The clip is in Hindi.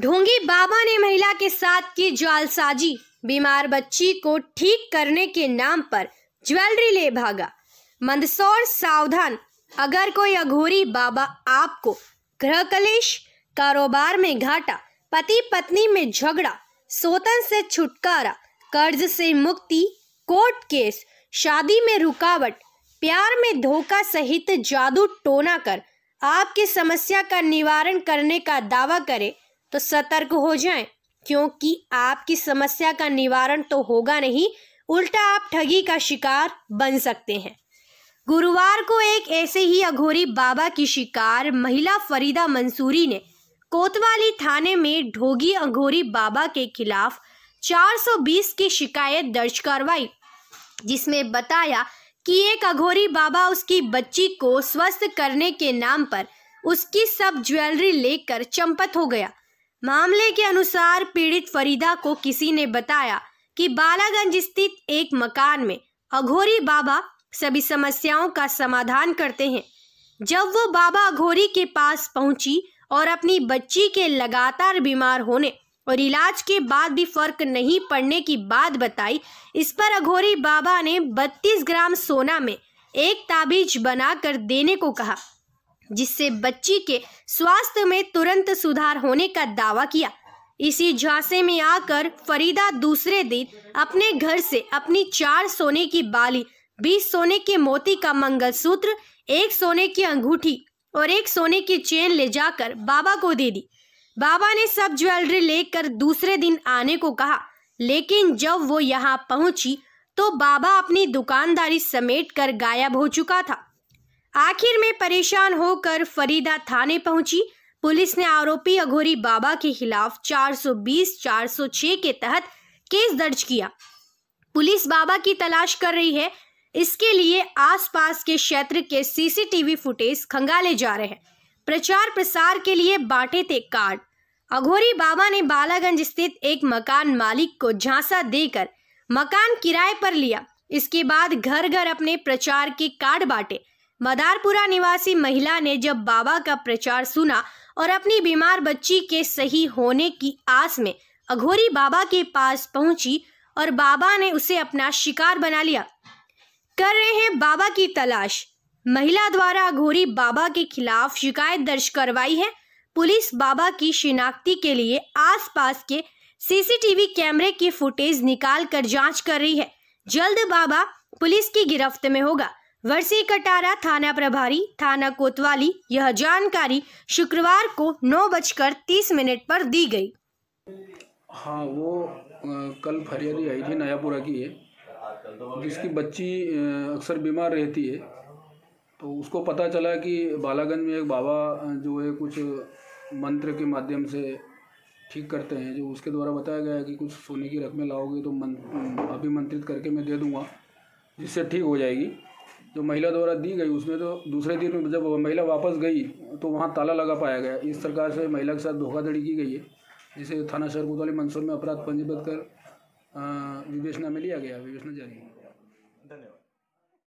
ढोंगी बाबा ने महिला के साथ की जालसाजी बीमार बच्ची को ठीक करने के नाम पर ज्वेलरी ले भागा मंदसौर सावधान अगर कोई अघोरी बाबा आपको ग्रह कलेश कारोबार में घाटा पति पत्नी में झगड़ा सोतन से छुटकारा कर्ज से मुक्ति कोर्ट केस शादी में रुकावट प्यार में धोखा सहित जादू टोना कर आपकी समस्या का निवारण करने का दावा करे तो सतर्क हो जाएं क्योंकि आपकी समस्या का निवारण तो होगा नहीं उल्टा आप ठगी का शिकार बन सकते हैं गुरुवार को एक ऐसे ही अघोरी बाबा की शिकार महिला फरीदा मंसूरी ने कोतवाली थाने में ढोगी अघोरी बाबा के खिलाफ 420 की शिकायत दर्ज करवाई जिसमें बताया कि एक अघोरी बाबा उसकी बच्ची को स्वस्थ करने के नाम पर उसकी सब ज्वेलरी लेकर चंपत हो गया मामले के अनुसार पीड़ित फरीदा को किसी ने बताया कि बालागंज स्थित एक मकान में अघोरी बाबा सभी समस्याओं का समाधान करते हैं जब वो बाबा अघोरी के पास पहुंची और अपनी बच्ची के लगातार बीमार होने और इलाज के बाद भी फर्क नहीं पड़ने की बात बताई इस पर अघोरी बाबा ने 32 ग्राम सोना में एक ताबीज बनाकर देने को कहा जिससे बच्ची के स्वास्थ्य में तुरंत सुधार होने का दावा किया इसी झांसे में आकर फरीदा दूसरे दिन अपने घर से अपनी चार सोने की बाली बीस सोने के मोती का मंगलसूत्र एक सोने की अंगूठी और एक सोने की चेन ले जाकर बाबा को दे दी बाबा ने सब ज्वेलरी लेकर दूसरे दिन आने को कहा लेकिन जब वो यहाँ पहुंची तो बाबा अपनी दुकानदारी समेट कर गायब हो चुका था आखिर में परेशान होकर फरीदा थाने पहुंची पुलिस ने आरोपी अघोरी बाबा के खिलाफ 420 406 के तहत केस दर्ज किया पुलिस बाबा की तलाश कर रही है इसके लिए आसपास के क्षेत्र के सीसीटीवी फुटेज खंगाले जा रहे हैं प्रचार प्रसार के लिए बांटे थे कार्ड अघोरी बाबा ने बालागंज स्थित एक मकान मालिक को झांसा देकर मकान किराए पर लिया इसके बाद घर घर अपने प्रचार के कार्ड बांटे मदारपुरा निवासी महिला ने जब बाबा का प्रचार सुना और अपनी बीमार बच्ची के सही होने की आस में अघोरी बाबा के पास पहुंची और बाबा ने उसे अपना शिकार बना लिया कर रहे हैं बाबा की तलाश महिला द्वारा अघोरी बाबा के खिलाफ शिकायत दर्ज करवाई है पुलिस बाबा की शिनाख्ती के लिए आसपास के सीसीटीवी कैमरे की फुटेज निकाल कर जांच कर रही है जल्द बाबा पुलिस की गिरफ्त में होगा वर्षी कटारा थाना प्रभारी थाना कोतवाली यह जानकारी शुक्रवार को नौ बजकर तीस मिनट पर दी गई हाँ वो कल फरियादी आई थी नयापुरा की है जिसकी बच्ची अक्सर बीमार रहती है तो उसको पता चला कि बालागंज में एक बाबा जो है कुछ मंत्र के माध्यम से ठीक करते हैं जो उसके द्वारा बताया गया है कि कुछ सोने की रकमें लाओगे तो मन अभिमंत्रित करके मैं दे दूँगा जिससे ठीक हो जाएगी जो महिला द्वारा दी गई उसमें तो दूसरे दिन जब महिला वापस गई तो वहाँ ताला लगा पाया गया इस प्रकार से महिला के साथ धोखाधड़ी की गई है जिसे थाना शहर कोतवाली मंसूर में अपराध पंजीबद्ध कर विवेचना में लिया गया विवेचना जारी धन्यवाद